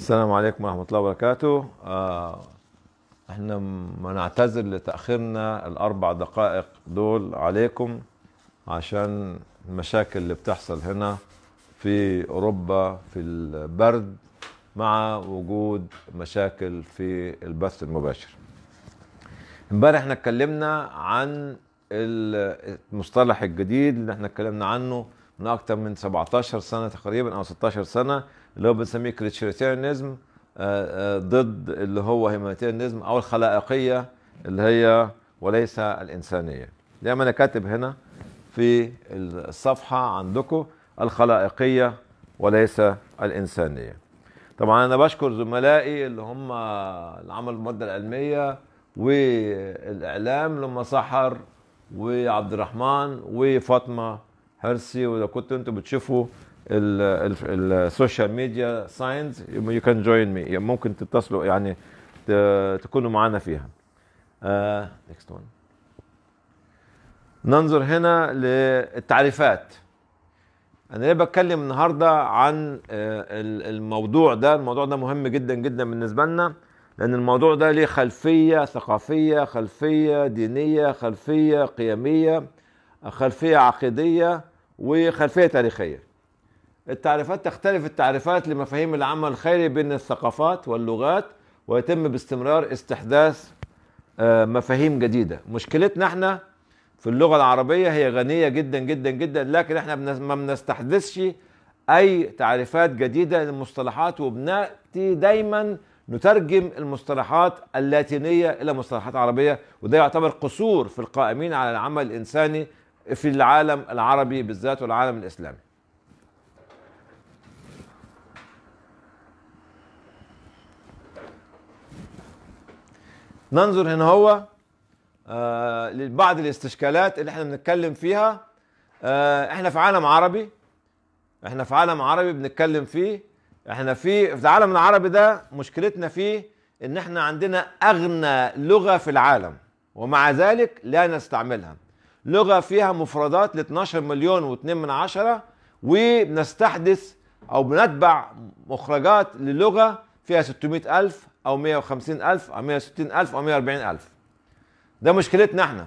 السلام عليكم ورحمة الله وبركاته آه احنا بنعتذر لتأخيرنا الأربع دقائق دول عليكم عشان المشاكل اللي بتحصل هنا في أوروبا في البرد مع وجود مشاكل في البث المباشر امبارح احنا اتكلمنا عن المصطلح الجديد اللي احنا اتكلمنا عنه من أكتر من 17 سنة تقريبا أو 16 سنة اللي هو بنسميه كريتشيريتيرنزم آه، آه، ضد اللي هو هيمانيتيرنزم او الخلائقيه اللي هي وليس الانسانيه زي ما انا كاتب هنا في الصفحه عندكم الخلائقيه وليس الانسانيه طبعا انا بشكر زملائي اللي هم اللي عملوا الماده العلميه والاعلام لما سحر وعبد الرحمن وفاطمه هرسي ولو كنتوا انتوا بتشوفوا السوشيال ميديا ساينز يو كان جوين مي ممكن تتصلوا يعني تكونوا معنا فيها نيكست آه، uh, ننظر هنا للتعريفات انا ليه بتكلم النهارده عن آه، الموضوع ده الموضوع ده مهم جدا جدا بالنسبه لنا لان الموضوع ده ليه خلفيه ثقافيه خلفيه دينيه خلفيه قيميه خلفيه عقيديه وخلفيه تاريخيه التعريفات تختلف التعريفات لمفاهيم العمل الخيري بين الثقافات واللغات ويتم باستمرار استحداث آه، مفاهيم جديده مشكلتنا احنا في اللغه العربيه هي غنيه جدا جدا جدا لكن احنا ما بنستحدثش اي تعريفات جديده للمصطلحات وبناتي دايما نترجم المصطلحات اللاتينيه الى مصطلحات عربيه وده يعتبر قصور في القائمين على العمل الانساني في العالم العربي بالذات والعالم الاسلامي ننظر هنا هو آه، لبعض الاستشكالات اللي احنا بنتكلم فيها آه، احنا في عالم عربي احنا في عالم عربي بنتكلم فيه احنا في في العالم العربي ده مشكلتنا فيه ان احنا عندنا اغنى لغه في العالم ومع ذلك لا نستعملها لغه فيها مفردات ل 12 مليون و2 من عشرة وبنستحدث او بنتبع مخرجات للغه فيها 600 ألف او 150 الف او 160 الف او 140 الف ده مشكلتنا احنا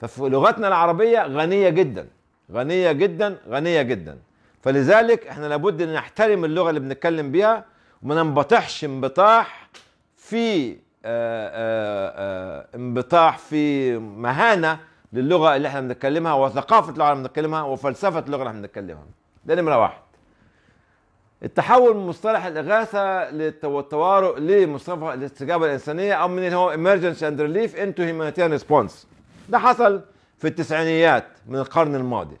ففي لغتنا العربيه غنيه جدا غنيه جدا غنيه جدا فلذلك احنا لابد ان نحترم اللغه اللي بنتكلم بيها وما ننبطحش انبطاح في آه، آه، آه، انبطاح في مهانه للغه اللي احنا بنتكلمها وثقافه اللغه اللي احنا بنتكلمها وفلسفه اللغه اللي احنا بنتكلمها ده نمره واحد التحول من مصطلح الاغاثه للطوارئ لمصطلح الاستجابه الانسانيه او من اللي هو emergency and relief into humanitarian response ده حصل في التسعينيات من القرن الماضي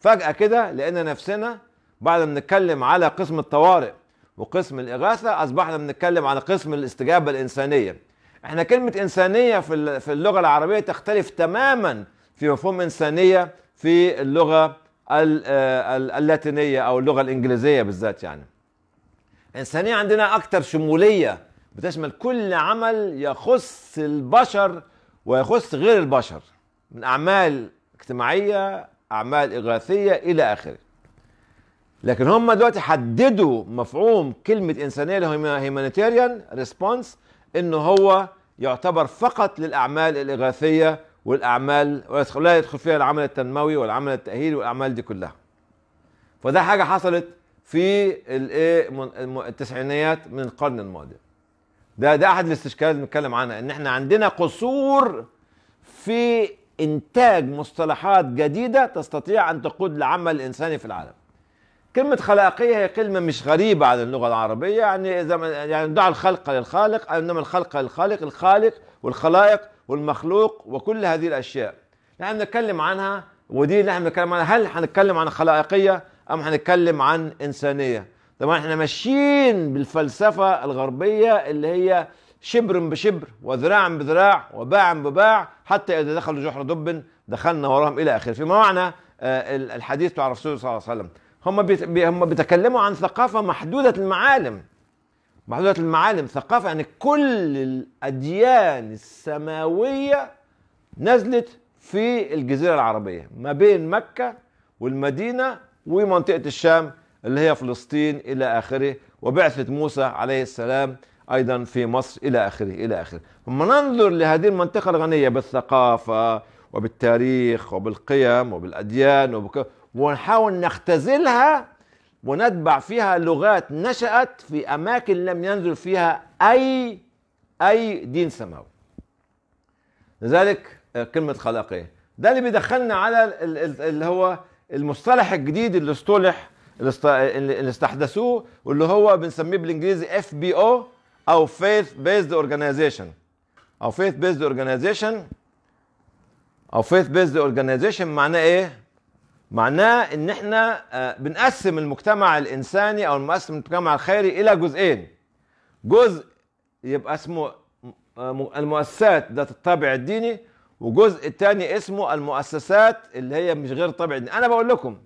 فجاه كده لقينا نفسنا بعد ما بنتكلم على قسم الطوارئ وقسم الاغاثه اصبحنا بنتكلم على قسم الاستجابه الانسانيه احنا كلمه انسانيه في اللغه العربيه تختلف تماما في مفهوم انسانيه في اللغه آه، اللاتينيه او اللغه الانجليزيه بالذات يعني انسانيه عندنا اكثر شموليه بتشمل كل عمل يخص البشر ويخص غير البشر من اعمال اجتماعيه اعمال اغاثيه الى اخره لكن هم دلوقتي حددوا مفهوم كلمه انسانيه اللي هيومانيتيريان ريسبونس انه هو يعتبر فقط للاعمال الاغاثيه والاعمال ولا يدخل فيها العمل التنموي والعمل التاهيلي والاعمال دي كلها فده حاجه حصلت في التسعينيات من القرن الماضي ده ده احد الاستشكالات اللي بنتكلم عنها ان احنا عندنا قصور في انتاج مصطلحات جديده تستطيع ان تقود العمل الانساني في العالم كلمة خلاقية هي كلمة مش غريبة عن اللغة العربية يعني إذا يعني دع الخلق للخالق إنما الخلق للخالق الخالق والخلائق والمخلوق وكل هذه الاشياء نحن نتكلم عنها ودي اللي احنا بنتكلم عنها هل هنتكلم عن خلائقيه ام هنتكلم عن انسانيه طبعا احنا ماشيين بالفلسفه الغربيه اللي هي شبر بشبر وذراع بذراع وباع بباع حتى اذا دخلوا جحر دب دخلنا وراهم الى اخره فيما معنى آه، الحديث عن الرسول صلى الله عليه وسلم هم هم بيتكلموا عن ثقافه محدوده المعالم محظورة المعالم ثقافة يعني كل الأديان السماوية نزلت في الجزيرة العربية ما بين مكة والمدينة ومنطقة الشام اللي هي فلسطين إلى آخره وبعثة موسى عليه السلام أيضا في مصر إلى آخره إلى آخره ثم ننظر لهذه المنطقة الغنية بالثقافة وبالتاريخ وبالقيم وبالأديان وبك... ونحاول نختزلها ونتبع فيها لغات نشأت في أماكن لم ينزل فيها أي أي دين سماوي لذلك آه، كلمة خلاقية ده اللي بيدخلنا على اللي هو المصطلح الجديد اللي اصطلح اللي استحدثوه واللي هو بنسميه بالانجليزي اف بي او او فيث بيزد اورجانيزيشن او فيث بيزد اورجانيزيشن او فيث بيزد اورجانيزيشن معناه ايه؟ معناه ان احنا آه، بنقسم المجتمع الانساني او بنقسم المجتمع الخيري الى جزئين جزء يبقى اسمه آه، المؤسسات ذات الطابع الديني وجزء الثاني اسمه المؤسسات اللي هي مش غير طابع ديني انا بقول لكم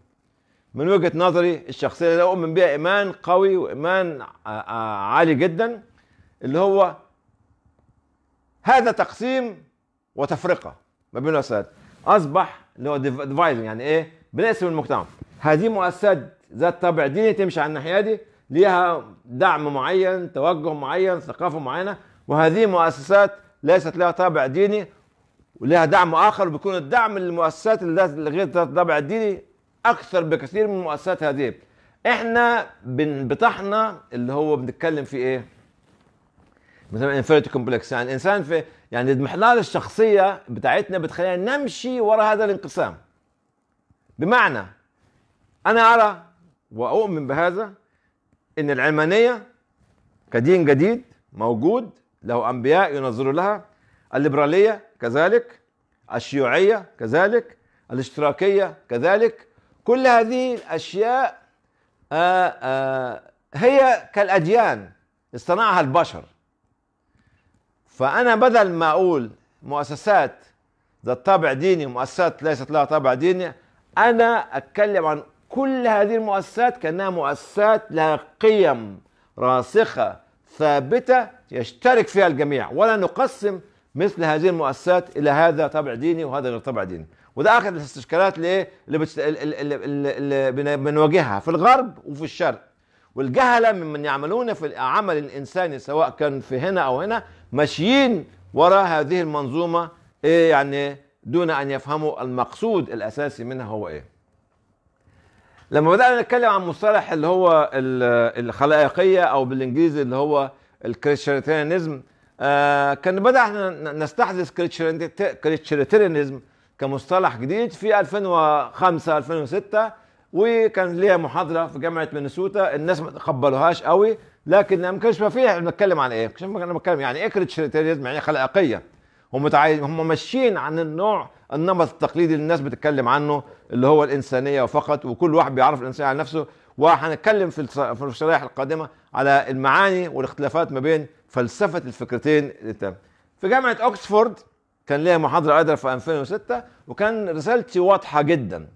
من وجهه نظري الشخصيه اللي اؤمن بها ايمان قوي وايمان آه، عالي جدا اللي هو هذا تقسيم وتفرقه ما بين المؤسسات اصبح اللي هو ديفايزنج يعني ايه بالنسبه للمجتمع هذه مؤسسات ذات طابع ديني تمشي على الناحيه دي ليها دعم معين توجه معين ثقافه معينه وهذه مؤسسات ليست لها طابع ديني ولها دعم اخر وبيكون الدعم للمؤسسات اللي غير ذات الطابع الديني اكثر بكثير من المؤسسات هذه احنا بطحنا اللي هو بنتكلم فيه ايه مثلا انفيرتي كومبلكس يعني الانسان في يعني اضمحلال الشخصيه بتاعتنا بتخلينا نمشي ورا هذا الانقسام بمعنى انا ارى واؤمن بهذا ان العلمانيه كدين جديد موجود له انبياء ينظروا لها الليبراليه كذلك الشيوعيه كذلك الاشتراكيه كذلك كل هذه الاشياء آآ آه، آآ آه، هي كالاديان اصطنعها البشر فانا بدل ما اقول مؤسسات ذات طابع ديني ومؤسسات ليست لها طابع ديني انا اتكلم عن كل هذه المؤسسات كانها مؤسسات لها قيم راسخه ثابته يشترك فيها الجميع ولا نقسم مثل هذه المؤسسات الى هذا طبع ديني وهذا غير طبع ديني وده اخر الاستشكالات ليه اللي, بتشت... اللي بنواجهها في الغرب وفي الشرق والجهله ممن يعملون في العمل الانساني سواء كان في هنا او هنا ماشيين وراء هذه المنظومه ايه يعني دون ان يفهموا المقصود الاساسي منها هو ايه لما بدانا نتكلم عن مصطلح اللي هو الخلائقيه او بالانجليزي اللي هو الكريتشريتيانيزم آه كان بدأ نستحدث كريتشريتيانيزم كمصطلح جديد في 2005 2006 وكان ليها محاضره في جامعه مينيسوتا الناس ما تقبلوهاش قوي لكن ما كانش فيها بنتكلم عن ايه؟ انا بنتكلم يعني ايه كريتشريتيانيزم يعني إيه خلائقيه هم هم ماشيين عن النوع النمط التقليدي اللي الناس بتتكلم عنه اللي هو الانسانيه فقط وكل واحد بيعرف الانسانيه على نفسه وهنتكلم في في الشرائح القادمه على المعاني والاختلافات ما بين فلسفه الفكرتين التام في جامعه اوكسفورد كان ليا محاضره ايضا في 2006 وكان رسالتي واضحه جدا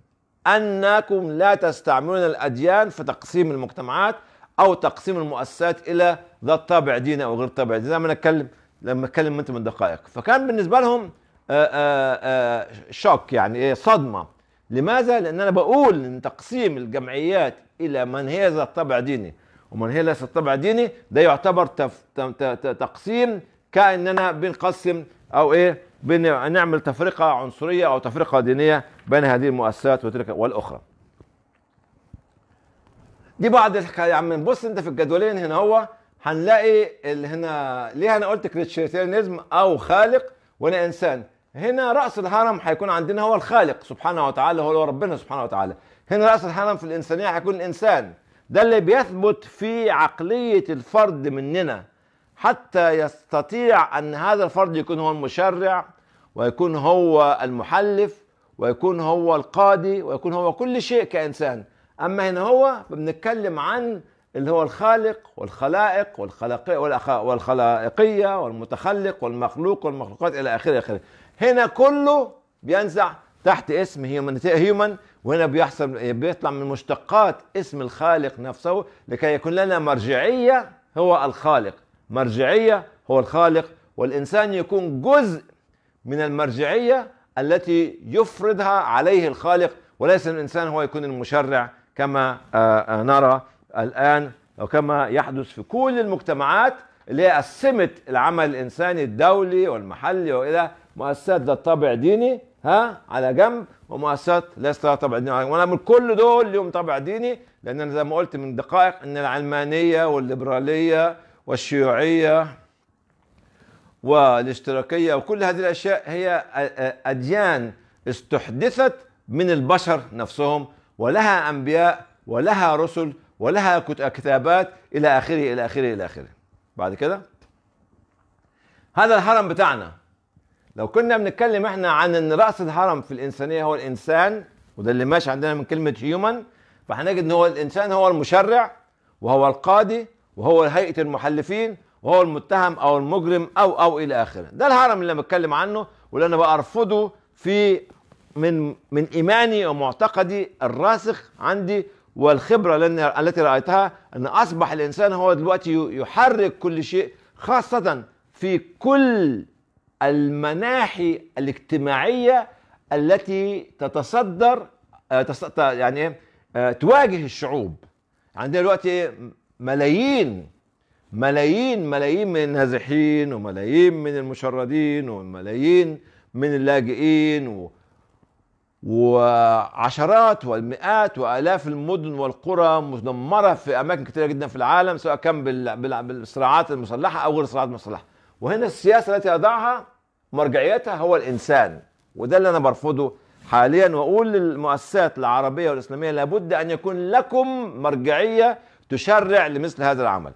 انكم لا تستعملون الاديان في تقسيم المجتمعات او تقسيم المؤسسات الى ذات طابع ديني او غير طابع ديني زي ما نتكلم لما اتكلم انت من دقائق فكان بالنسبه لهم آه، آه، آه، شوك يعني إيه، صدمه لماذا؟ لان انا بقول ان تقسيم الجمعيات الى من هي ذات طبع ديني ومن هي ليست طبع ديني ده يعتبر تف... ت... ت... ت... تقسيم كاننا بنقسم او ايه بنعمل تفرقه عنصريه او تفرقه دينيه بين هذه المؤسسات وتلك والاخرى. دي بعض الحكايه يا يعني عم بص انت في الجدولين هنا هو هنلاقي اللي هنا ليه انا قلت كريتشيريتيرنزم او خالق وانا انسان هنا راس الهرم هيكون عندنا هو الخالق سبحانه وتعالى هو ربنا سبحانه وتعالى هنا راس الهرم في الانسانيه هيكون الانسان ده اللي بيثبت في عقليه الفرد مننا حتى يستطيع ان هذا الفرد يكون هو المشرع ويكون هو المحلف ويكون هو القاضي ويكون هو كل شيء كانسان اما هنا هو بنتكلم عن اللي هو الخالق والخلائق والخلق والخلائقية والمتخلق والمخلوق والمخلوقات إلى آخره آخره هنا كله بينزع تحت اسم هيومن هيومن وهنا بيحصل بيطلع من مشتقات اسم الخالق نفسه لكي يكون لنا مرجعية هو الخالق مرجعية هو الخالق والإنسان يكون جزء من المرجعية التي يفرضها عليه الخالق وليس الإنسان هو يكون المشرع كما آه، آه، نرى الآن وكما يحدث في كل المجتمعات اللي هي قسمت العمل الإنساني الدولي والمحلي وإلى مؤسسات ذات طابع ديني ها على جنب ومؤسسات ليست لها طابع ديني وانا من كل دول لهم طابع ديني لان انا زي ما قلت من دقائق ان العلمانيه والليبراليه والشيوعيه والاشتراكيه وكل هذه الاشياء هي اديان استحدثت من البشر نفسهم ولها انبياء ولها رسل ولها كتابات إلى آخره إلى آخره إلى آخره بعد كده هذا الهرم بتاعنا لو كنا بنتكلم احنا عن ان راس الهرم في الانسانيه هو الانسان وده اللي ماشي عندنا من كلمه هيومن فهنجد ان هو الانسان هو المشرع وهو القاضي وهو هيئه المحلفين وهو المتهم او المجرم او او الى اخره ده الهرم اللي انا بتكلم عنه واللي انا بارفضه في من من ايماني ومعتقدي الراسخ عندي والخبرة التي رأيتها أن أصبح الإنسان هو دلوقتي يحرك كل شيء خاصة في كل المناحي الاجتماعية التي تتصدر آه، يعني آه، تواجه الشعوب عندنا يعني دلوقتي ملايين ملايين ملايين من النازحين وملايين من المشردين وملايين من اللاجئين و... وعشرات والمئات والاف المدن والقرى مدمره في اماكن كثيره جدا في العالم سواء كان بالصراعات المسلحه او غير الصراعات المسلحه وهنا السياسه التي اضعها مرجعيتها هو الانسان وده اللي انا برفضه حاليا واقول للمؤسسات العربيه والاسلاميه لابد ان يكون لكم مرجعيه تشرع لمثل هذا العمل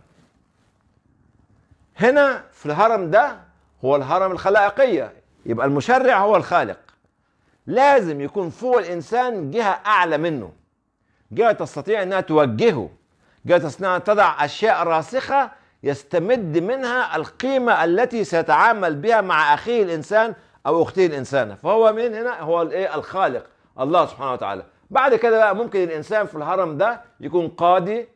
هنا في الهرم ده هو الهرم الخلائقيه يبقى المشرع هو الخالق لازم يكون فوق الانسان جهه اعلى منه جهه تستطيع انها توجهه جهه تستطيع انها تضع اشياء راسخه يستمد منها القيمه التي سيتعامل بها مع اخيه الانسان او اخته الانسانه فهو من هنا هو الايه الخالق الله سبحانه وتعالى بعد كده بقى ممكن الانسان في الهرم ده يكون قاضي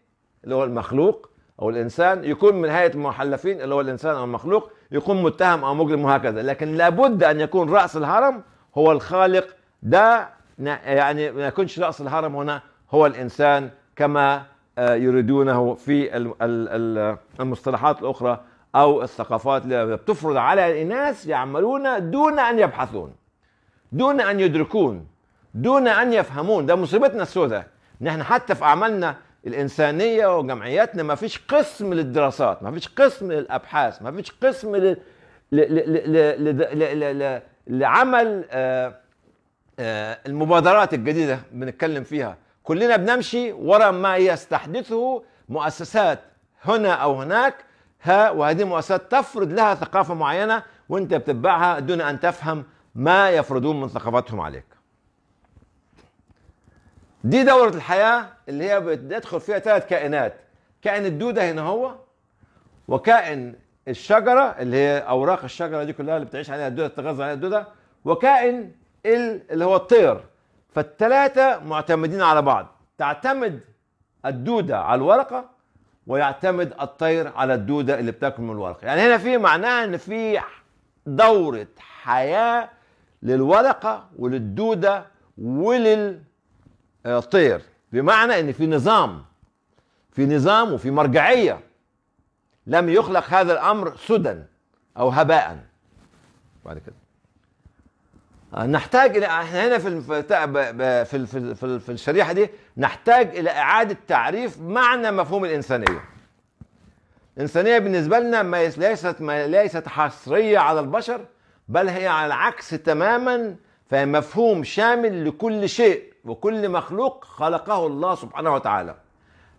اللي هو المخلوق او الانسان يكون من هيئه المحلفين اللي هو الانسان او المخلوق يكون متهم او مجرم وهكذا لكن لابد ان يكون راس الهرم هو الخالق ده يعني ما يكونش رأس الهرم هنا هو الإنسان كما آه، يريدونه في المصطلحات الأخرى أو الثقافات اللي بتفرض على الناس يعملون دون أن يبحثون دون أن يدركون دون أن يفهمون ده مصيبتنا السوداء نحن حتى في أعمالنا الإنسانية وجمعياتنا ما فيش قسم للدراسات ما فيش قسم للأبحاث ما فيش قسم لل... لعمل آه، آه، المبادرات الجديدة بنتكلم فيها كلنا بنمشي وراء ما يستحدثه مؤسسات هنا أو هناك ها وهذه مؤسسات تفرض لها ثقافة معينة وانت بتتبعها دون أن تفهم ما يفرضون من ثقافتهم عليك دي دورة الحياة اللي هي بتدخل فيها ثلاث كائنات كائن الدودة هنا هو وكائن الشجره اللي هي اوراق الشجره دي كلها اللي بتعيش عليها الدوده بتتغذى عليها الدوده وكائن اللي هو الطير فالثلاثه معتمدين على بعض تعتمد الدوده على الورقه ويعتمد الطير على الدوده اللي بتاكل من الورقه يعني هنا في معناها ان في دوره حياه للورقه وللدوده وللطير بمعنى ان في نظام في نظام وفي مرجعيه لم يخلق هذا الامر سدى او هباء بعد كده آه، نحتاج الى احنا هنا في في في في الشريحه دي نحتاج الى اعاده تعريف معنى مفهوم الانسانيه. الانسانيه بالنسبه لنا ما ليست ما ليست حصريه على البشر بل هي على العكس تماما فهي مفهوم شامل لكل شيء وكل مخلوق خلقه الله سبحانه وتعالى.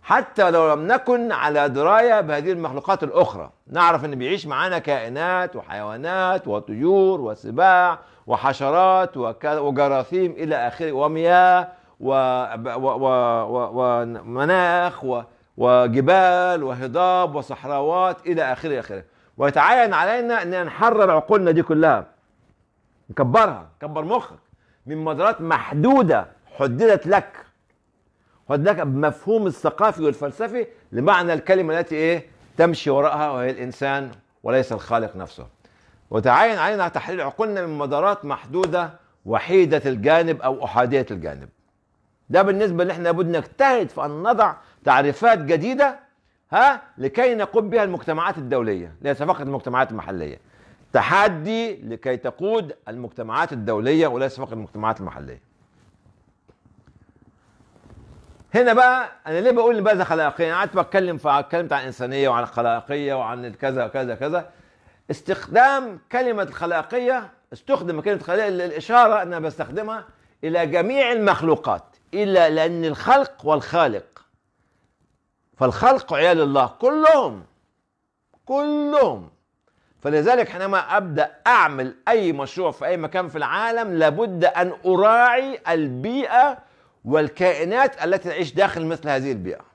حتى لو لم نكن على درايه بهذه المخلوقات الاخرى نعرف ان بيعيش معانا كائنات وحيوانات وطيور وسباع وحشرات وجراثيم الى اخره ومياه ومناخ وجبال وهضاب وصحراوات الى اخره اخره ويتعين علينا ان نحرر عقولنا دي كلها نكبرها كبر مخك من مدارات محدوده حددت لك وده مفهوم الثقافي والفلسفي لمعنى الكلمة التي إيه تمشي وراءها وهي الإنسان وليس الخالق نفسه وتعين علينا تحليل عقولنا من مدارات محدودة وحيدة الجانب أو أحادية الجانب ده بالنسبة اللي احنا لابد نجتهد في أن نضع تعريفات جديدة ها لكي نقوم بها المجتمعات الدولية ليس فقط المجتمعات المحلية تحدي لكي تقود المجتمعات الدولية وليس فقط المجتمعات المحلية هنا بقى انا ليه بقول بقى خلاقيه انا قعدت بتكلم في اتكلمت عن الانسانيه وعن الخلاقيه وعن كذا وكذا كذا استخدام كلمه الخلاقيه استخدم كلمه الخلاقيه للاشاره انا بستخدمها الى جميع المخلوقات الا لان الخلق والخالق فالخلق عيال الله كلهم كلهم فلذلك حينما ابدا اعمل اي مشروع في اي مكان في العالم لابد ان اراعي البيئه والكائنات التي تعيش داخل مثل هذه البيئة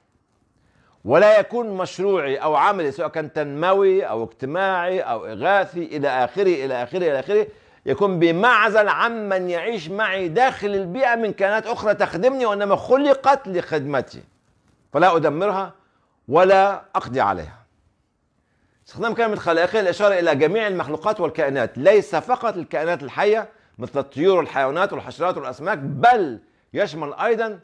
ولا يكون مشروعي أو عملي سواء كان تنموي أو اجتماعي أو إغاثي إلى آخره إلى آخره إلى آخره يكون بمعزل عمن يعيش معي داخل البيئة من كائنات أخرى تخدمني وإنما خلقت لخدمتي فلا أدمرها ولا أقضي عليها استخدام كلمة خلائقية الإشارة إلى جميع المخلوقات والكائنات ليس فقط الكائنات الحية مثل الطيور والحيوانات والحشرات والأسماك بل يشمل أيضا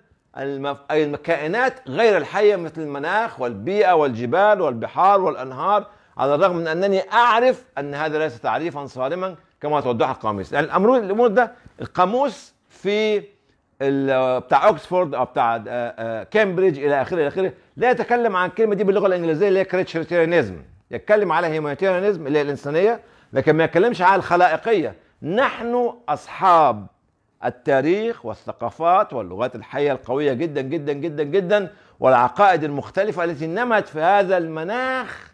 الكائنات غير الحية مثل المناخ والبيئة والجبال والبحار والأنهار على الرغم من أنني أعرف أن هذا ليس تعريفا صارما كما توضح القاموس يعني الأمر الأمور ده القاموس في بتاع اوكسفورد او بتاع آه، آه، كامبريدج الى اخره الى اخره لا يتكلم عن الكلمه دي باللغه الانجليزيه اللي هي كريتشريتيريانيزم يتكلم على هيومانيتيريانيزم اللي هي الانسانيه لكن ما يتكلمش على الخلائقيه نحن اصحاب التاريخ والثقافات واللغات الحية القوية جدا جدا جدا جدا والعقائد المختلفة التي نمت في هذا المناخ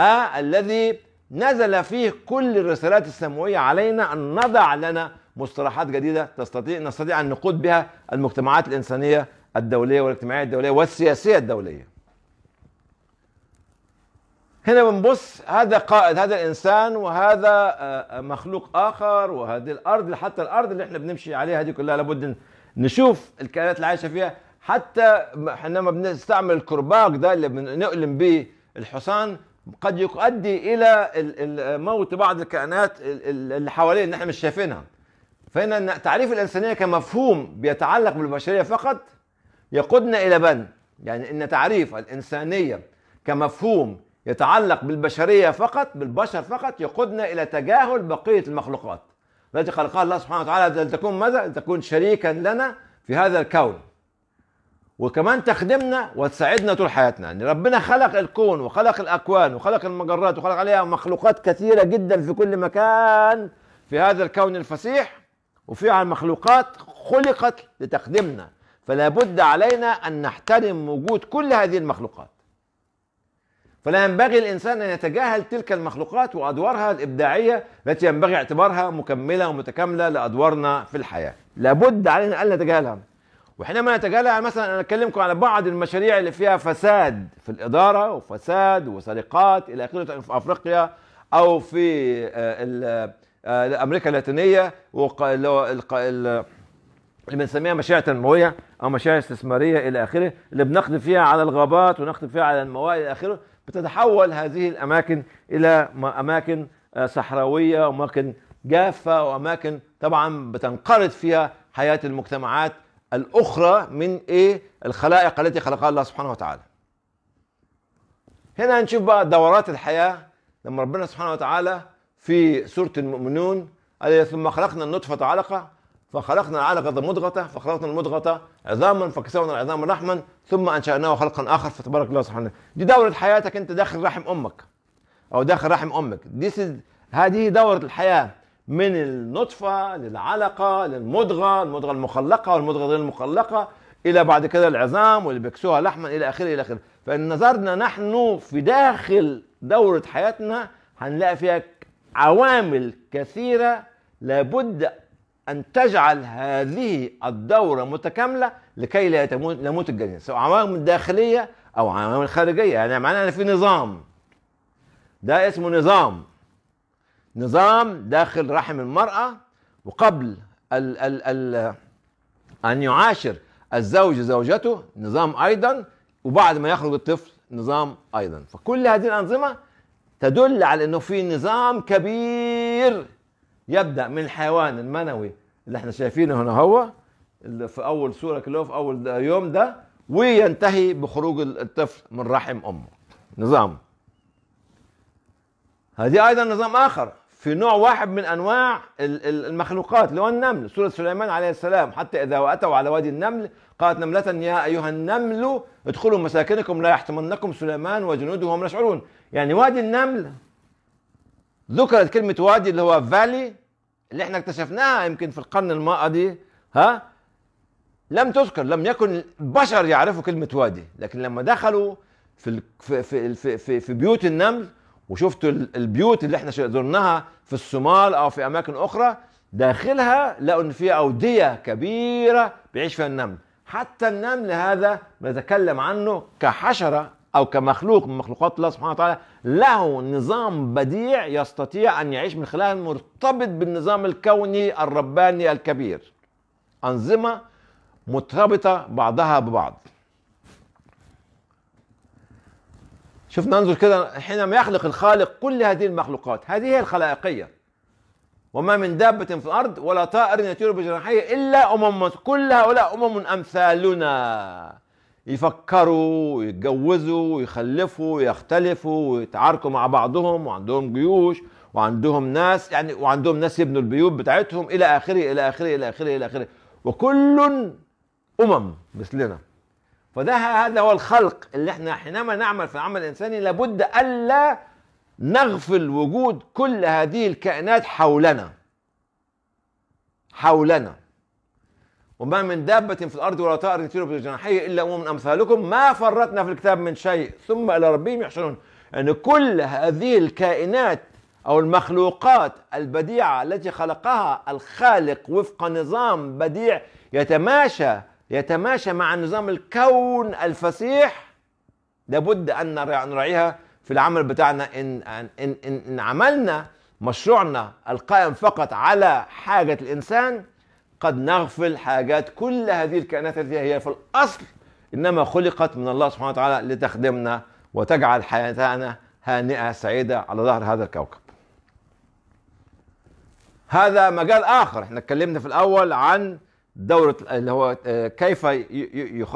آه الذي نزل فيه كل الرسالات السماوية علينا أن نضع لنا مصطلحات جديدة تستطيع نستطيع أن نقود بها المجتمعات الإنسانية الدولية والاجتماعية الدولية والسياسية الدولية هنا بنبص هذا قائد هذا الانسان وهذا آه، آه، مخلوق اخر وهذه الارض حتى الارض اللي احنا بنمشي عليها دي كلها لابد نشوف الكائنات اللي عايشه فيها حتى احنا لما بنستعمل الكرباج ده اللي بنؤلم به الحصان قد يؤدي الى موت بعض الكائنات اللي حوالينا اللي احنا مش شايفينها فهنا تعريف الانسانيه كمفهوم بيتعلق بالبشريه فقط يقودنا الى بن يعني ان تعريف الانسانيه كمفهوم يتعلق بالبشرية فقط بالبشر فقط يقودنا إلى تجاهل بقية المخلوقات التي خلقها الله سبحانه وتعالى لتكون ماذا؟ لتكون شريكا لنا في هذا الكون وكمان تخدمنا وتساعدنا طول حياتنا يعني ربنا خلق الكون وخلق الأكوان وخلق المجرات وخلق عليها مخلوقات كثيرة جدا في كل مكان في هذا الكون الفسيح وفي مخلوقات خلقت لتخدمنا فلا بد علينا أن نحترم وجود كل هذه المخلوقات فلا ينبغي الإنسان أن يتجاهل تلك المخلوقات وأدوارها الإبداعية التي ينبغي اعتبارها مكملة ومتكاملة لأدوارنا في الحياة لابد علينا ان نتجاهلها وحينما نتجاهلها يعني مثلا أنا أكلمكم على بعض المشاريع اللي فيها فساد في الإدارة وفساد وسرقات إلى آخره يعني في أفريقيا أو في آه، آه، أمريكا اللاتينية اللي بنسميها مشاريع تنموية أو مشاريع استثمارية إلى آخره اللي بنقضي فيها على الغابات ونقضي فيها على الموائد إلى آخره بتتحول هذه الأماكن إلى أماكن آه، صحراوية وأماكن جافة وأماكن طبعا بتنقرض فيها حياة المجتمعات الأخرى من إيه الخلائق التي خلقها الله سبحانه وتعالى هنا نشوف بقى دورات الحياة لما ربنا سبحانه وتعالى في سورة المؤمنون قال ثم خلقنا النطفة علقة فخلقنا العلقة مضغة فخلقنا المضغة عظاما فكسونا العظام لحما ثم أنشأناه خلقا آخر فتبارك الله سبحانه دي دورة حياتك أنت داخل رحم أمك أو داخل رحم أمك دي هذه دورة الحياة من النطفة للعلقة للمضغة المضغة المخلقة والمضغة غير المخلقة إلى بعد كده العظام واللي بيكسوها لحما إلى آخره إلى آخره فإن نظرنا نحن في داخل دورة حياتنا هنلاقي فيها عوامل كثيرة لابد أن تجعل هذه الدورة متكاملة لكي لا يموت الجنين سواء عوامل داخلية أو عوامل خارجية يعني معناها أن في نظام ده اسمه نظام نظام داخل رحم المرأة وقبل ال ال ال أن يعاشر الزوج زوجته نظام أيضا وبعد ما يخرج الطفل نظام أيضا فكل هذه الأنظمة تدل على أنه في نظام كبير يبدا من الحيوان المنوي اللي احنا شايفينه هنا هو اللي في اول سوره اللي هو في اول يوم ده وينتهي بخروج الطفل من رحم امه نظام هذه ايضا نظام اخر في نوع واحد من انواع المخلوقات اللي هو النمل سوره سليمان عليه السلام حتى اذا واتوا على وادي النمل قالت نملة يا ايها النمل ادخلوا مساكنكم لا يحتمنكم سليمان وجنوده وهم لا يشعرون يعني وادي النمل ذكرت كلمة وادي اللي هو فالي اللي احنا اكتشفناها يمكن في القرن الماضي ها لم تذكر لم يكن البشر يعرفوا كلمة وادي لكن لما دخلوا في في في في, في بيوت النمل وشفتوا البيوت اللي احنا زرناها في الصومال او في اماكن اخرى داخلها لقوا ان في اوديه كبيره بيعيش فيها النمل حتى النمل هذا بنتكلم عنه كحشره أو كمخلوق من مخلوقات الله سبحانه وتعالى له نظام بديع يستطيع أن يعيش من خلاله مرتبط بالنظام الكوني الرباني الكبير أنظمة مرتبطة بعضها ببعض شفنا ننظر كده حينما يخلق الخالق كل هذه المخلوقات هذه هي الخلائقية وما من دابة في الأرض ولا طائر يطير بجناحيه إلا أمم كل هؤلاء أمم أمثالنا يفكروا ويتجوزوا ويخلفوا ويختلفوا ويتعاركوا مع بعضهم وعندهم جيوش وعندهم ناس يعني وعندهم ناس يبنوا البيوت بتاعتهم الى اخره الى اخره الى اخره الى اخره وكل امم مثلنا فده هذا هو الخلق اللي احنا حينما نعمل في العمل الانساني لابد الا نغفل وجود كل هذه الكائنات حولنا حولنا وما من دابة في الأرض ولا طائر يطير بجناحيه إلا أمم أمثالكم ما فرطنا في الكتاب من شيء ثم إلى ربهم يحشرون أن يعني كل هذه الكائنات أو المخلوقات البديعة التي خلقها الخالق وفق نظام بديع يتماشى يتماشى مع نظام الكون الفسيح لابد أن نراعيها في العمل بتاعنا إن, إن, إن, إن عملنا مشروعنا القائم فقط على حاجة الإنسان قد نغفل حاجات كل هذه الكائنات التي هي في الأصل إنما خلقت من الله سبحانه وتعالى لتخدمنا وتجعل حياتنا هانئة سعيدة على ظهر هذا الكوكب هذا مجال آخر احنا اتكلمنا في الأول عن دورة اللي هو آه، كيف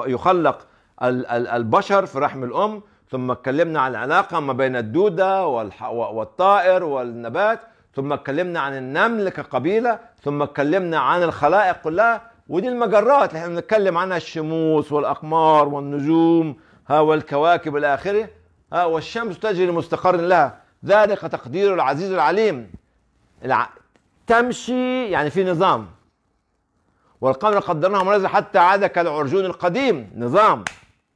يخلق البشر في رحم الأم ثم اتكلمنا عن العلاقة ما بين الدودة والطائر والنبات ثم اتكلمنا عن النمل كقبيلة ثم اتكلمنا عن الخلائق كلها ودي المجرات اللي احنا بنتكلم عنها الشموس والأقمار والنجوم ها والكواكب إلى آخره ها والشمس تجري مستقر لها ذلك تقدير العزيز العليم الع... تمشي يعني في نظام والقمر قدرناه منازل حتى عاد كالعرجون القديم نظام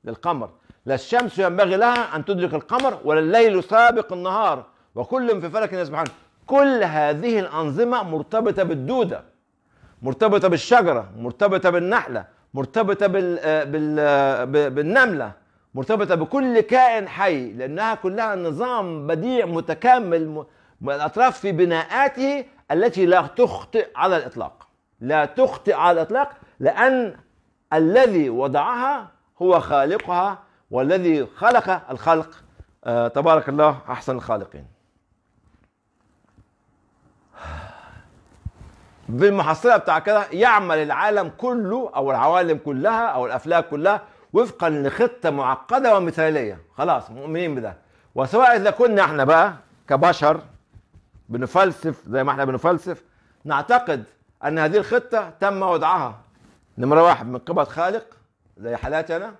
للقمر لا الشمس ينبغي لها أن تدرك القمر ولا الليل سابق النهار وكل في فلك يسبحون كل هذه الأنظمة مرتبطة بالدودة مرتبطة بالشجرة مرتبطة بالنحلة مرتبطة بال... آه، بال... آه، بالنملة مرتبطة بكل كائن حي لأنها كلها نظام بديع متكامل الأطراف في بناءاته التي لا تخطئ على الإطلاق لا تخطئ على الإطلاق لأن الذي وضعها هو خالقها والذي خلق الخلق آه، تبارك الله أحسن الخالقين بالمحصله بتاع كده يعمل العالم كله او العوالم كلها او الافلاك كلها وفقا لخطه معقده ومثاليه خلاص مؤمنين بده وسواء اذا كنا احنا بقى كبشر بنفلسف زي ما احنا بنفلسف نعتقد ان هذه الخطه تم وضعها نمره واحد من قبل خالق زي حالاتي انا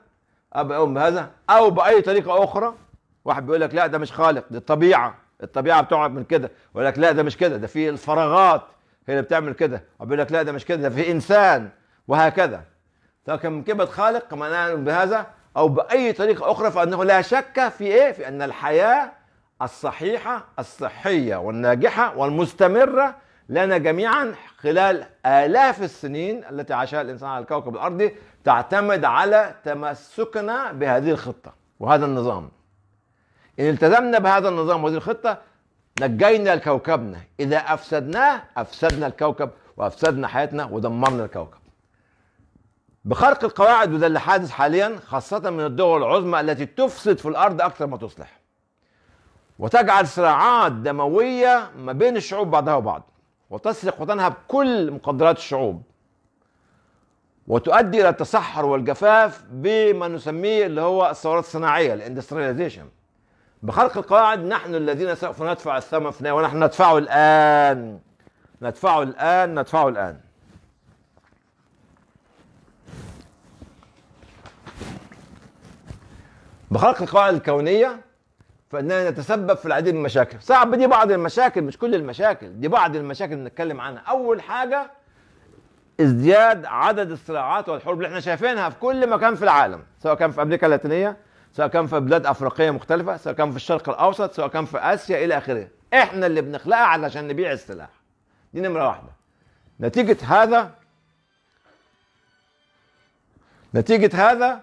اب او ام هذا او باي طريقه اخرى واحد بيقول لك لا ده مش خالق دي الطبيعه الطبيعه بتقعد من كده ويقول لك لا ده مش كده ده في الفراغات هي اللي بتعمل كده وبيقول لك لا ده مش كده ده في انسان وهكذا لكن من طيب، كلمه خالق كما نعلم بهذا او باي طريقه اخرى فانه لا شك في ايه؟ في ان الحياه الصحيحه الصحيه والناجحه والمستمره لنا جميعا خلال آلاف السنين التي عاشها الإنسان على الكوكب الأرضي تعتمد على تمسكنا بهذه الخطة وهذا النظام إن التزمنا بهذا النظام وهذه الخطة نجينا كوكبنا إذا أفسدناه أفسدنا الكوكب وأفسدنا حياتنا ودمرنا الكوكب بخرق القواعد وده اللي حادث حاليا خاصة من الدول العظمى التي تفسد في الأرض أكثر ما تصلح وتجعل صراعات دموية ما بين الشعوب بعضها وبعض وتسرق وتنهب كل مقدرات الشعوب وتؤدي إلى التصحر والجفاف بما نسميه اللي هو الثورات الصناعية الاندستريزيشن. بخلق القواعد نحن الذين سوف ندفع الثمن في النهاية ونحن ندفعه الآن ندفعه الآن ندفعه الآن بخلق القواعد الكونية فإننا نتسبب في العديد من المشاكل صعب دي بعض المشاكل مش كل المشاكل دي بعض المشاكل بنتكلم عنها أول حاجة ازدياد عدد الصراعات والحروب اللي احنا شايفينها في كل مكان في العالم سواء كان في أمريكا اللاتينية سواء كان في بلاد افريقيه مختلفه سواء كان في الشرق الاوسط سواء كان في اسيا الى اخره احنا اللي بنخلقها علشان نبيع السلاح دي نمره واحده نتيجه هذا نتيجه هذا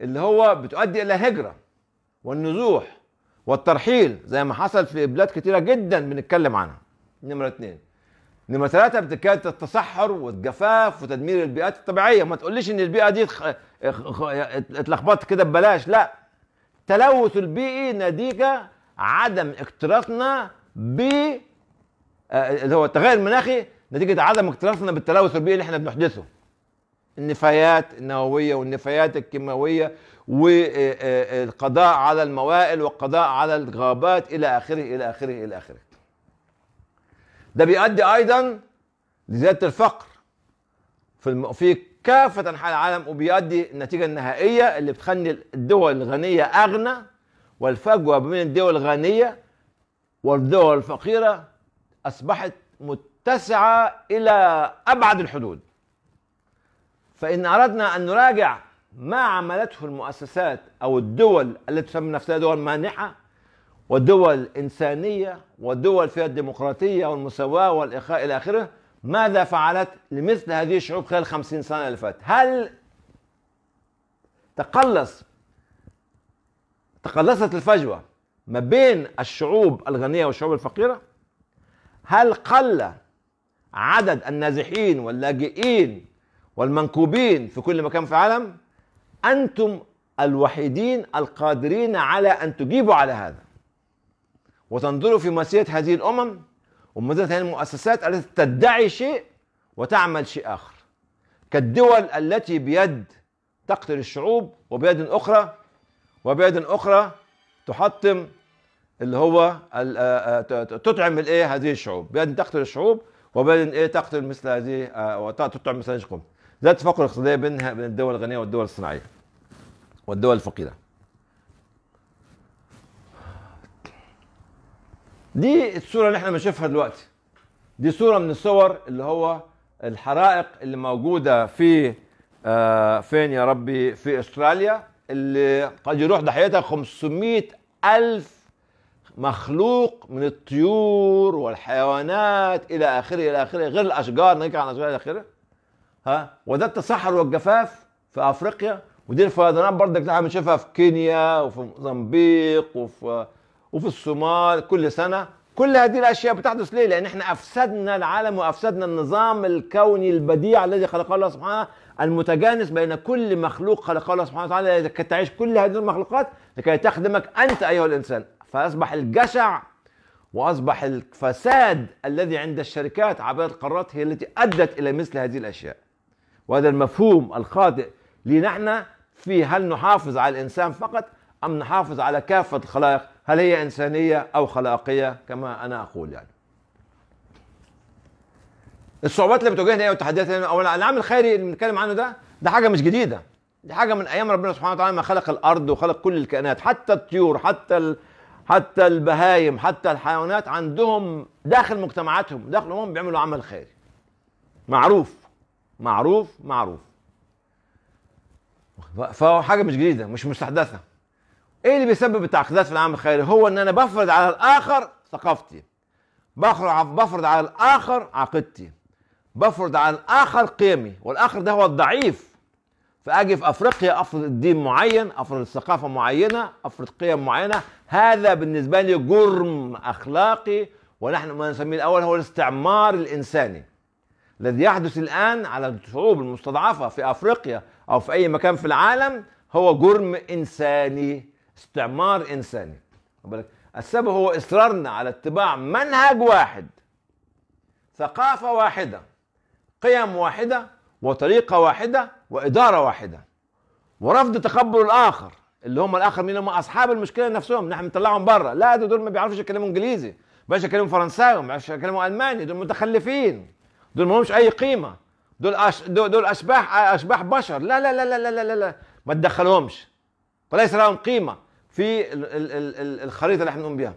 اللي هو بتؤدي الى هجره والنزوح والترحيل زي ما حصل في بلاد كتيره جدا بنتكلم عنها نمره اثنين نمره ثلاثه بتكاد التصحر والجفاف وتدمير البيئات الطبيعيه ما تقوليش ان البيئه دي اتلخبطت كده ببلاش لا التلوث البيئي نتيجة عدم اكتراثنا ب آه، اللي هو التغير المناخي نتيجة عدم اكتراثنا بالتلوث البيئي اللي احنا بنحدثه النفايات النووية والنفايات الكيماوية والقضاء آه، آه، على الموائل والقضاء على الغابات إلى آخره إلى آخره إلى آخره ده بيؤدي أيضا لزيادة الفقر في في كافة أنحاء العالم وبيؤدي النتيجة النهائية اللي بتخلي الدول الغنية أغنى والفجوة بين الدول الغنية والدول الفقيرة أصبحت متسعة إلى أبعد الحدود فإن أردنا أن نراجع ما عملته المؤسسات أو الدول التي تسمي نفسها دول مانحة ودول إنسانية ودول فيها الديمقراطية والمساواة والإخاء إلى آخره ماذا فعلت لمثل هذه الشعوب خلال خمسين سنة اللي فاتت هل تقلص تقلصت الفجوة ما بين الشعوب الغنية والشعوب الفقيرة هل قل عدد النازحين واللاجئين والمنكوبين في كل مكان في العالم أنتم الوحيدين القادرين على أن تجيبوا على هذا وتنظروا في مسيرة هذه الأمم ومن ثاني المؤسسات التي تدعي شيء وتعمل شيء آخر كالدول التي بيد تقتل الشعوب وبيد أخرى وبيد أخرى تحطم اللي هو آه، آه، تطعم الايه هذه الشعوب بيد تقتل الشعوب وبيد ايه تقتل مثل هذه آه، وتطعم مثل هذه الشعوب ذات فقر الاقتصادي بينها بين الدول الغنيه والدول الصناعيه والدول الفقيره دي الصوره اللي احنا بنشوفها دلوقتي دي صوره من الصور اللي هو الحرائق اللي موجوده في آه فين يا ربي في استراليا اللي قد يروح ضحيتها 500 ألف مخلوق من الطيور والحيوانات إلى آخره إلى آخره غير الأشجار نحكي عن الأشجار إلى آخره ها وده التصحر والجفاف في أفريقيا ودي الفيضانات برضك نحن بنشوفها في كينيا وفي موزمبيق وفي وفي الصومال كل سنه كل هذه الاشياء بتحدث ليه؟ لان احنا افسدنا العالم وافسدنا النظام الكوني البديع الذي خلقه الله سبحانه المتجانس بين كل مخلوق خلقه الله سبحانه وتعالى لكي تعيش كل هذه المخلوقات لكي تخدمك انت ايها الانسان فاصبح الجشع واصبح الفساد الذي عند الشركات عبر القارات هي التي ادت الى مثل هذه الاشياء وهذا المفهوم الخاطئ لنحن في هل نحافظ على الانسان فقط ام نحافظ على كافه الخلائق هل هي إنسانية أو خلاقية كما أنا أقول يعني الصعوبات اللي بتواجهنا ايه والتحديات او العمل الخيري اللي بنتكلم عنه ده ده حاجه مش جديده دي حاجه من ايام ربنا سبحانه وتعالى ما خلق الارض وخلق كل الكائنات حتى الطيور حتى ال... حتى البهايم حتى الحيوانات عندهم داخل مجتمعاتهم داخلهم بيعملوا عمل خيري معروف معروف معروف فهو حاجه مش جديده مش مستحدثه ايه اللي بيسبب التعقيدات في العمل الخيري هو ان انا بفرض على الاخر ثقافتي بفرض على الاخر عقيدتي بفرض على الاخر قيمي والاخر ده هو الضعيف فاجي في افريقيا افرض الدين معين افرض ثقافه معينه افرض قيم معينه هذا بالنسبه لي جرم اخلاقي ونحن ما نسميه الاول هو الاستعمار الانساني الذي يحدث الان على الشعوب المستضعفه في افريقيا او في اي مكان في العالم هو جرم انساني استعمار انساني السبب هو اصرارنا على اتباع منهج واحد ثقافه واحده قيم واحده وطريقه واحده واداره واحده ورفض تقبل الاخر اللي هم الاخر مين هم اصحاب المشكله نفسهم نحن بنطلعهم بره لا دول ما بيعرفوش يتكلموا انجليزي باش يتكلموا فرنساوي ما بيعرفوش يتكلموا الماني دول متخلفين دول ما لهمش اي قيمه دول أش... دول اشباح اشباح بشر لا لا لا لا لا لا, لا. ما تدخلهمش فليس لهم قيمه في الخريطه اللي احنا بنقوم بيها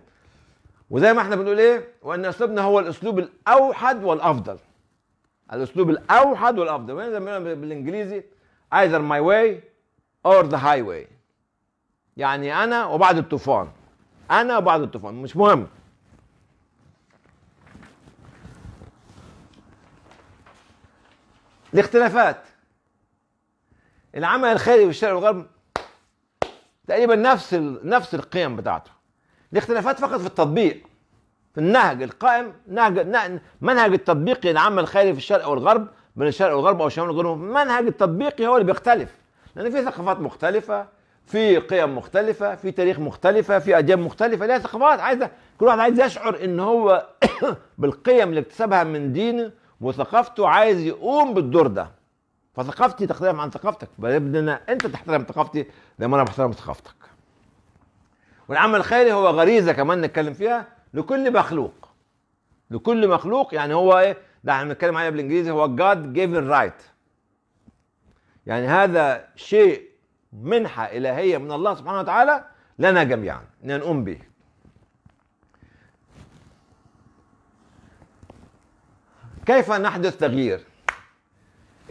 وزي ما احنا بنقول ايه وان اسلوبنا هو الاسلوب الاوحد والافضل الاسلوب الاوحد والافضل بنقولها بالانجليزي either my way or the highway يعني انا وبعد الطوفان انا وبعد الطوفان مش مهم الاختلافات العمل الخيري والشرعي والغرب تقريبا نفس ال... نفس القيم بتاعته الاختلافات فقط في التطبيق في النهج القائم نهج منهج التطبيقي ينعمل العمل الخيري في الشرق والغرب بين الشرق والغرب او الشمال والجنوب منهج التطبيقي هو اللي بيختلف لان في ثقافات مختلفه في قيم مختلفه في تاريخ مختلفه في اديان مختلفه ليها ثقافات عايزه كل واحد عايز يشعر ان هو بالقيم اللي اكتسبها من دينه وثقافته عايز يقوم بالدور ده فثقافتي تختلف عن ثقافتك بدنا انت تحترم ثقافتي زي ما انا بحترم ثقافتك والعمل الخيري هو غريزه كمان نتكلم فيها لكل مخلوق لكل مخلوق يعني هو ايه ده احنا بنتكلم عليه بالانجليزي هو God given right يعني هذا شيء منحة إلهية من الله سبحانه وتعالى لنا جميعا أن نقوم به كيف نحدث تغيير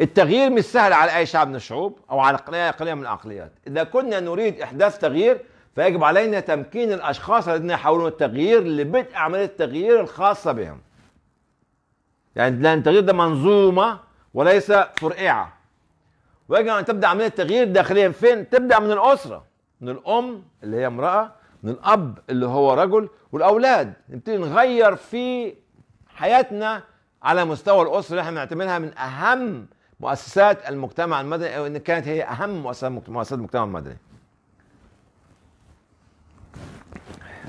التغيير مش سهل على أي شعب من الشعوب أو على قناة قليلة من الاقليات إذا كنا نريد إحداث تغيير فيجب علينا تمكين الأشخاص الذين يحاولون التغيير لبدء عملية التغيير الخاصة بهم يعني لأن التغيير ده منظومة وليس فرقعة ويجب أن تبدأ عملية التغيير داخليا فين؟ تبدأ من الأسرة من الأم اللي هي امرأة من الأب اللي هو رجل والأولاد نبتدي نغير في حياتنا على مستوى الأسرة اللي احنا بنعتبرها من أهم مؤسسات المجتمع المدني او ان كانت هي اهم مؤسسات مؤسسات المجتمع المدني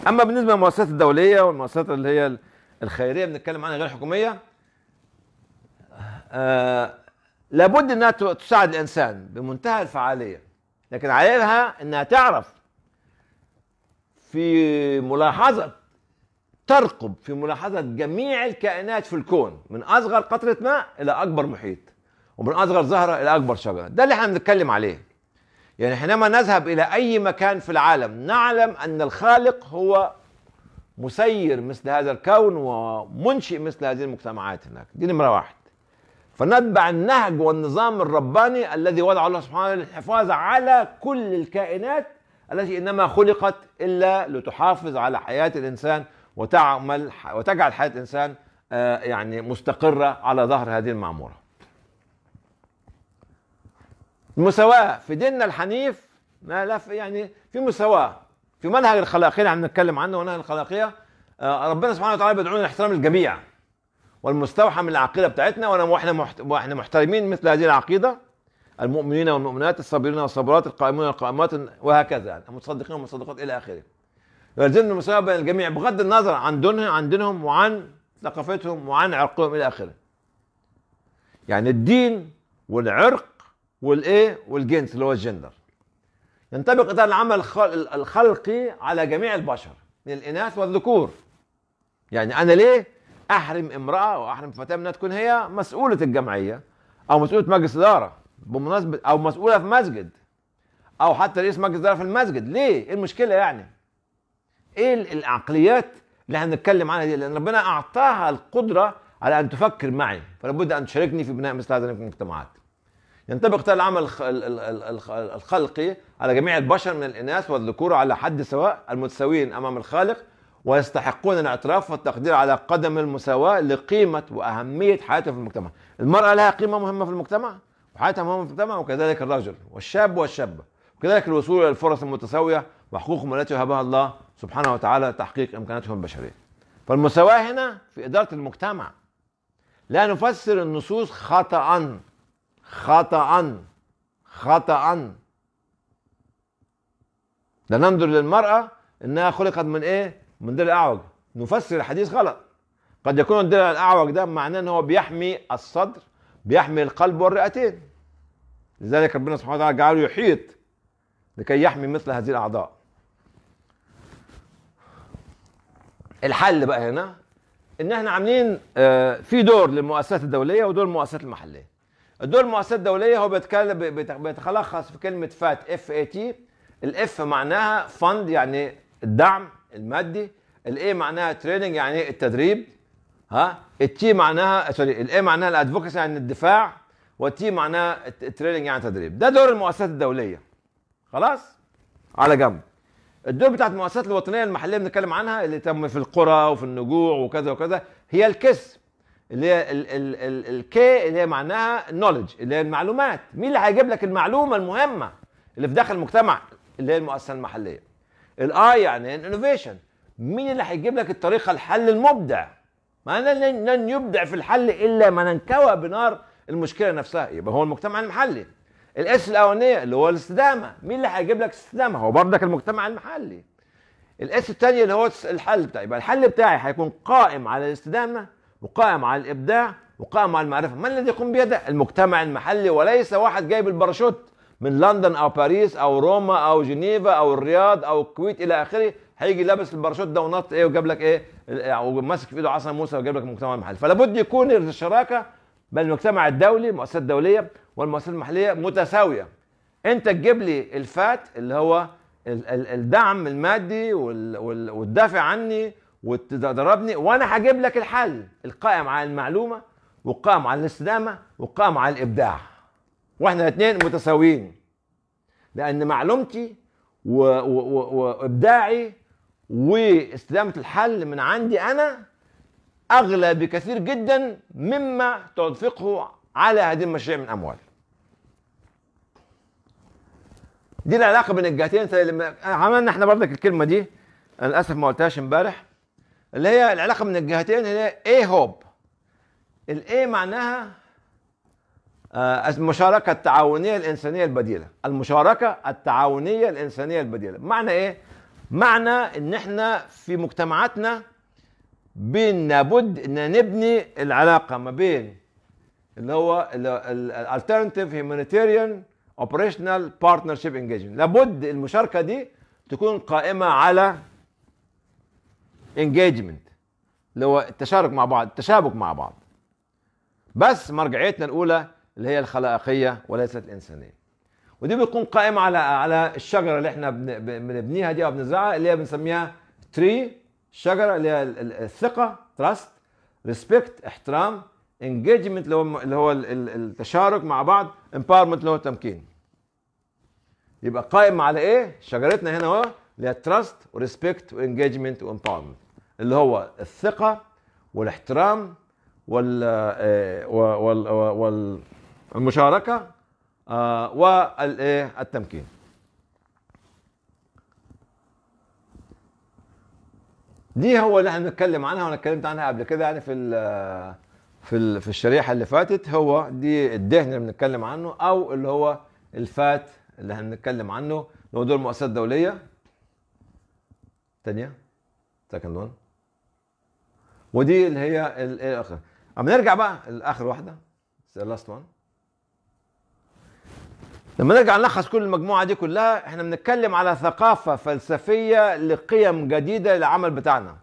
اما بالنسبه للمؤسسات الدوليه والمؤسسات اللي هي الخيريه بنتكلم عنها غير حكوميه آه لابد انها تساعد الانسان بمنتهى الفعاليه لكن عليها انها تعرف في ملاحظه ترقب في ملاحظه جميع الكائنات في الكون من اصغر قطره ماء الى اكبر محيط ومن اصغر زهره الى اكبر شجره ده اللي احنا بنتكلم عليه يعني حينما نذهب الى اي مكان في العالم نعلم ان الخالق هو مسير مثل هذا الكون ومنشئ مثل هذه المجتمعات هناك دي نمره واحد فنتبع النهج والنظام الرباني الذي وضعه الله سبحانه للحفاظ على كل الكائنات التي انما خلقت الا لتحافظ على حياه الانسان وتعمل وتجعل حياه الانسان آه، يعني مستقره على ظهر هذه المعموره المساواة في ديننا الحنيف ما لا في يعني في مساواة في منهج الخلاقية اللي نتكلم عنه منهج الخلاقية آه، ربنا سبحانه وتعالى بيدعونا لاحترام الجميع والمستوحى من العقيدة بتاعتنا واحنا واحنا محترمين مثل هذه العقيدة المؤمنين والمؤمنات الصابرين والصابرات القائمون والقائمات وهكذا يعني المتصدقين والمتصدقات إلى آخره يلزمنا المساواة بين الجميع بغض النظر عن دونهم عن دينهم وعن ثقافتهم وعن عرقهم إلى آخره يعني الدين والعرق والايه والجنس اللي هو الجندر ينطبق اذا العمل الخلقي على جميع البشر من الاناث والذكور يعني انا ليه احرم امراه او احرم فتاه انها تكون هي مسؤوله الجمعيه او مسؤوله مجلس اداره بمناسبه او مسؤوله في مسجد او حتى رئيس مجلس اداره في المسجد ليه ايه المشكله يعني ايه العقليات اللي هنتكلم عنها دي لان ربنا اعطاها القدره على ان تفكر معي فلابد ان تشاركني في بناء مثل هذه المجتمعات ينطبق ترى العمل الخلقي على جميع البشر من الإناث والذكور على حد سواء المتساويين أمام الخالق ويستحقون الاعتراف والتقدير على قدم المساواة لقيمة وأهمية حياتهم في المجتمع المرأة لها قيمة مهمة في المجتمع وحياتها مهمة في المجتمع وكذلك الرجل والشاب والشابة وكذلك الوصول إلى الفرص المتساوية وحقوقهم التي وهبها الله سبحانه وتعالى لتحقيق إمكاناتهم البشرية فالمساواة هنا في إدارة المجتمع لا نفسر النصوص خطأ خطأ خطأ لا ننظر للمرأة أنها خلقت من إيه؟ من درع الأعوج نفسر الحديث غلط قد يكون الدرع الأعوج ده معناه أنه بيحمي الصدر بيحمي القلب والرئتين لذلك ربنا سبحانه وتعالى جعله يحيط لكي يحمي مثل هذه الأعضاء الحل بقى هنا ان احنا عاملين آه، في دور للمؤسسات الدوليه ودور للمؤسسات المحليه دول مؤسسات دوليه هو بيتكلم بيتلخص في كلمه فات اف اي تي الاف معناها فند يعني الدعم المادي الاي معناها تريننج يعني التدريب ها التي معناها سوري الاي معناها الادفوكسي يعني الدفاع والتي معناها التريننج يعني تدريب ده دور المؤسسات الدوليه خلاص على جنب الدور بتاعت المؤسسات الوطنيه المحليه بنتكلم عنها اللي تم في القرى وفي النجوع وكذا وكذا هي الكس اللي هي الكي اللي هي معناها نولج اللي هي المعلومات مين اللي هيجيب لك المعلومه المهمه اللي في داخل المجتمع اللي هي المؤسسه المحليه الاي يعني انوفيشن مين اللي هيجيب لك الطريقه الحل المبدع ما لن يبدع في الحل الا من انكوى بنار المشكله نفسها يبقى هو المجتمع المحلي الاس الاولانيه e، اللي هو الاستدامه مين اللي هيجيب لك الاستدامه هو برضك المجتمع المحلي الاس الثانيه اللي هو الحل بتاعي يبقى الحل بتاعي هيكون قائم على الاستدامه وقائم على الابداع وقائم على المعرفه من الذي يقوم بهذا المجتمع المحلي وليس واحد جايب الباراشوت من لندن او باريس او روما او جنيفا او الرياض او الكويت الى اخره هيجي لابس الباراشوت ده ونط ايه وجاب لك ايه وماسك في ايده عصا موسى وجاب لك المجتمع المحلي فلا بد يكون الشراكه بين المجتمع الدولي المؤسسات الدوليه والمؤسسات المحليه متساويه انت تجيب لي الفات اللي هو الدعم المادي والدافع عني وتضربني وانا هجيب لك الحل القائم على المعلومه والقائم على الاستدامه والقائم على الابداع واحنا الاثنين متساويين لان معلومتي وابداعي واستدامه الحل من عندي انا اغلى بكثير جدا مما تنفقه على هذه المشاريع من اموال دي العلاقه بين الجهتين طيب، عملنا احنا برضك الكلمه دي انا للاسف ما قلتهاش امبارح اللي هي العلاقه من الجهتين اللي هي اي هوب الاي معناها آه، المشاركة التعاونية الإنسانية البديلة المشاركة التعاونية الإنسانية البديلة معنى إيه؟ معنى إن إحنا في مجتمعاتنا لابد إن نبني العلاقة ما بين اللي هو الالترناتيف هيومانيتيريان اوبريشنال بارتنرشيب انجيجمنت لابد المشاركة دي تكون قائمة على انجيجمنت اللي هو التشارك مع بعض التشابك مع بعض بس مرجعيتنا الاولى اللي هي الخلاقيه وليست الانسانيه ودي بتكون قائمه على على الشجره اللي احنا بنبنيها دي او بنزرعها اللي هي بنسميها تري الشجره اللي هي الثقه تراست ريسبكت احترام انجيجمنت اللي هو اللي هو التشارك مع بعض امباورمنت اللي هو التمكين يبقى قائم على ايه شجرتنا هنا اهو اللي هي تراست وريسبكت وانجيجمنت وامباورمنت اللي هو الثقه والاحترام وال آه، وال آه، وال والمشاركه التمكين دي هو اللي احنا بنتكلم عنها وانا اتكلمت عنها قبل كده يعني في في في الشريحه اللي فاتت هو دي الدهن اللي بنتكلم عنه او اللي هو الفات اللي هنتكلم عنه اللي هو دور مؤسسات دوليه ثانيه سكند وان ودي اللي هي إيه الاخر اما نرجع بقى لاخر واحده لاست وان لما نرجع نلخص كل المجموعه دي كلها احنا بنتكلم على ثقافه فلسفيه لقيم جديده للعمل بتاعنا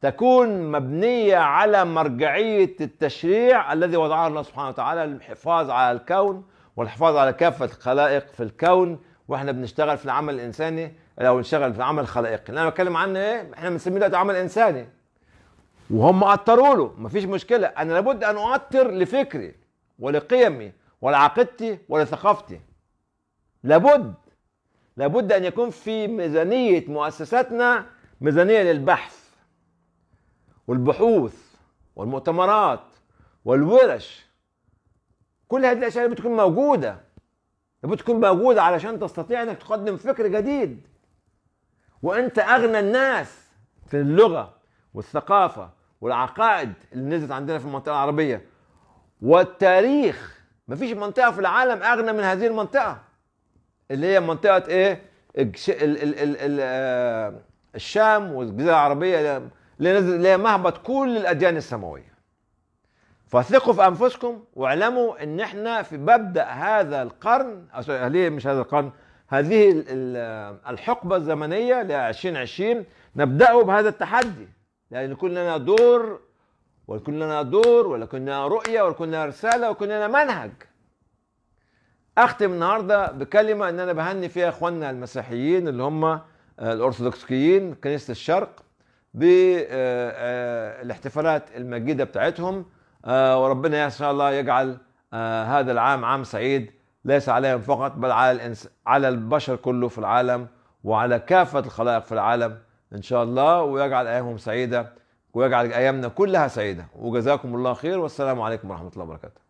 تكون مبنيه على مرجعيه التشريع الذي وضعه الله سبحانه وتعالى للحفاظ على الكون والحفاظ على كافه الخلائق في الكون واحنا بنشتغل في العمل الانساني لو انشغل في عمل خلائقي اللي انا بتكلم عنه ايه احنا بنسميه دلوقتي عمل انساني وهم اطروا له مفيش مشكله انا لابد ان اقطر لفكري ولقيمي ولعقيدتي ولثقافتي لابد لابد ان يكون في ميزانيه مؤسساتنا ميزانيه للبحث والبحوث والمؤتمرات والورش كل هذه الاشياء بتكون موجوده بتكون موجوده علشان تستطيع انك تقدم فكر جديد وانت اغنى الناس في اللغه والثقافه والعقائد اللي نزلت عندنا في المنطقه العربيه والتاريخ ما فيش منطقه في العالم اغنى من هذه المنطقه اللي هي منطقه ايه آه، الشام والجزيره العربيه اللي نزل اللي مهبط كل الاديان السماويه فثقوا في انفسكم واعلموا ان احنا في مبدا هذا القرن ليه آه، مش هذا القرن هذه الحقبة الزمنية ل 2020 نبدأ بهذا التحدي لأن يعني يكون لنا دور وكلنا لنا دور ولكن لنا رؤية ولكن لنا رسالة ولكن لنا منهج أختم النهاردة بكلمة أن أنا بهني فيها إخواننا المسيحيين اللي هم آه، الأرثوذكسيين كنيسة الشرق بالاحتفالات آه، آه، المجيدة بتاعتهم وربنا إن شاء الله يجعل هذا العام عام سعيد ليس عليهم فقط بل على الإنس... على البشر كله في العالم وعلى كافة الخلائق في العالم إن شاء الله ويجعل أيامهم سعيدة ويجعل أيامنا كلها سعيدة وجزاكم الله خير والسلام عليكم ورحمة الله وبركاته